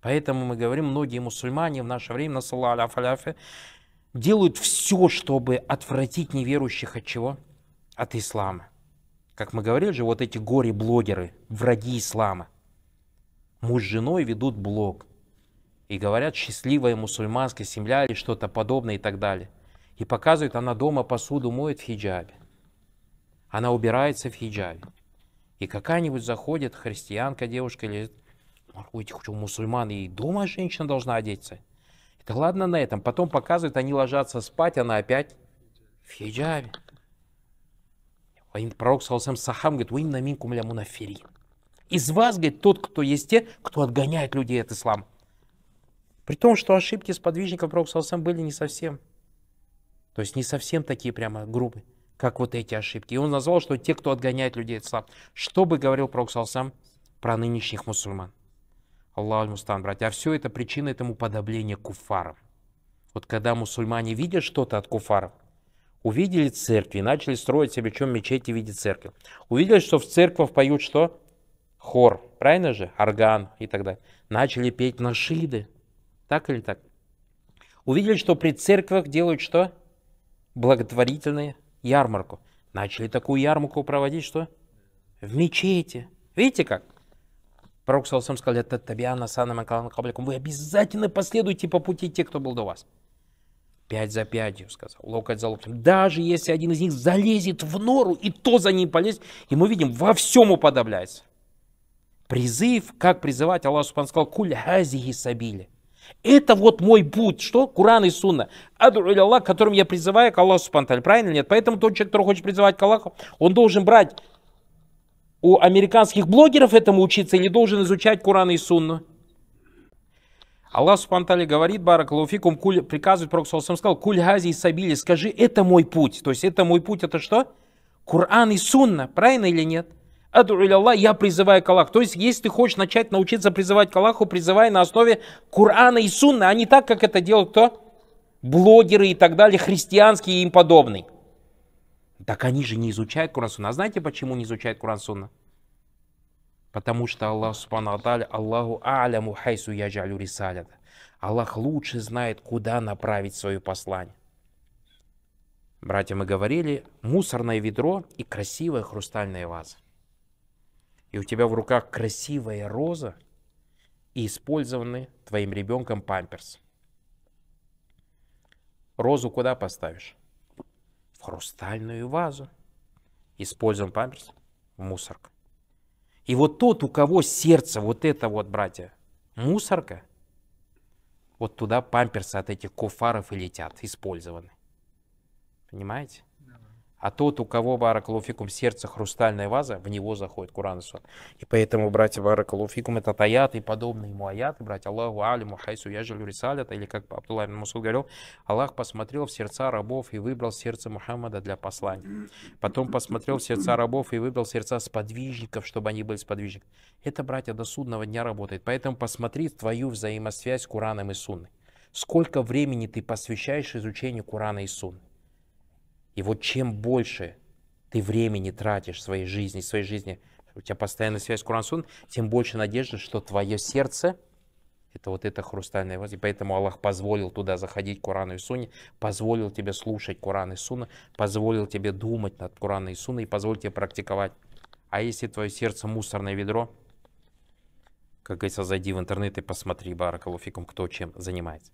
Поэтому мы говорим, многие мусульмане в наше время, на аля делают все, чтобы отвратить неверующих от чего? От ислама. Как мы говорили же, вот эти горе-блогеры, враги ислама. Муж с женой ведут блог. И говорят, счастливая мусульманская семья или что-то подобное и так далее. И показывают, она дома посуду моет в хиджабе. Она убирается в хиджабе. И какая-нибудь заходит христианка, девушка, или наркотиков, что мусульман и дома женщина должна одеться. Это ладно на этом. Потом показывают, они ложатся спать, она опять в хиджабе. Пророк Салсам Сахам говорит, вы на минку мля Из вас, говорит, тот, кто есть те, кто отгоняет людей от ислама. При том, что ошибки с сподвижников Пророка Салсам были не совсем. То есть не совсем такие прямо грубые, как вот эти ошибки. И он назвал, что те, кто отгоняет людей от ислама. Что бы говорил Пророк Салсам про нынешних мусульман? Аллаху мустан, братья. А все это причина этому подобления куфаров. Вот когда мусульмане видят что-то от куфаров, увидели церкви, начали строить себе, чем мечети в виде церкви. Увидели, что в церквах поют что? Хор, правильно же? Орган и так далее. Начали петь нашиды. Так или так? Увидели, что при церквах делают что? Благотворительную ярмарку. Начали такую ярмарку проводить что? В мечети. Видите как? Пророк Саусам сказал, это табиана санам кабликом. Вы обязательно последуйте по пути тех, кто был до вас. Пять за пятью, сказал, локоть за локтем. Даже если один из них залезет в нору, и то за ним полезет, и мы видим, во всем уподобляется. Призыв, как призывать, Аллах Субхану сказал, куль хазихи сабили. Это вот мой путь, что? Куран и Сунна. Аллах, которым я призываю к Аллаху Субхану Правильно нет? Поэтому тот человек, который хочет призывать к Аллаху, он должен брать у американских блогеров этому учиться не должен изучать Куран и Сунну? Аллах Субхантали говорит, Барак Лауфикум, куль, приказывает Пророк сказал, куль хази сабили, скажи, это мой путь. То есть это мой путь, это что? Куран и Сунна, правильно или нет? Аду Аллах, я призываю к Аллаху. То есть, если ты хочешь начать научиться призывать к Аллаху, призывай на основе Курана и Сунны, а не так, как это делают кто? Блогеры и так далее, христианские и им подобные. Так они же не изучают Куран Сунна. А знаете, почему не изучают Куран Сунна? Потому что Аллах Субхану Аллаху Аляму Хайсу Яджалю Рисалята. Аллах лучше знает, куда направить свое послание. Братья, мы говорили, мусорное ведро и красивая хрустальная ваза. И у тебя в руках красивая роза и использованный твоим ребенком памперс. Розу куда поставишь? в хрустальную вазу. Используем памперс в мусорку. И вот тот, у кого сердце вот это вот, братья, мусорка, вот туда памперсы от этих куфаров и летят, использованы. Понимаете? А тот, у кого баракалуфикум сердце хрустальная ваза, в него заходит Куран и Сун. И поэтому, братья баракалуфикум, это таяты и подобные ему аяты, братья Аллаху алиму хайсу яжилю рисалят, или как Абдулlah ибн Мусуд говорил, Аллах посмотрел в сердца рабов и выбрал сердце Мухаммада для послания. Потом посмотрел в сердца рабов и выбрал сердца сподвижников, чтобы они были сподвижниками. Это, братья, до судного дня работает. Поэтому посмотри твою взаимосвязь с Кураном и Сунной. Сколько времени ты посвящаешь изучению Курана и Сунны? И вот чем больше ты времени тратишь своей жизни, своей жизни, у тебя постоянная связь с Курансун, тем больше надежды, что твое сердце — это вот это хрустальное вода. И поэтому Аллах позволил туда заходить Курану и Сунне, позволил тебе слушать Куран и Сунна, позволил тебе думать над Кураном и Сунной и позволил тебе практиковать. А если твое сердце мусорное ведро, как говорится, зайди в интернет и посмотри, Баракалуфикум, кто чем занимается.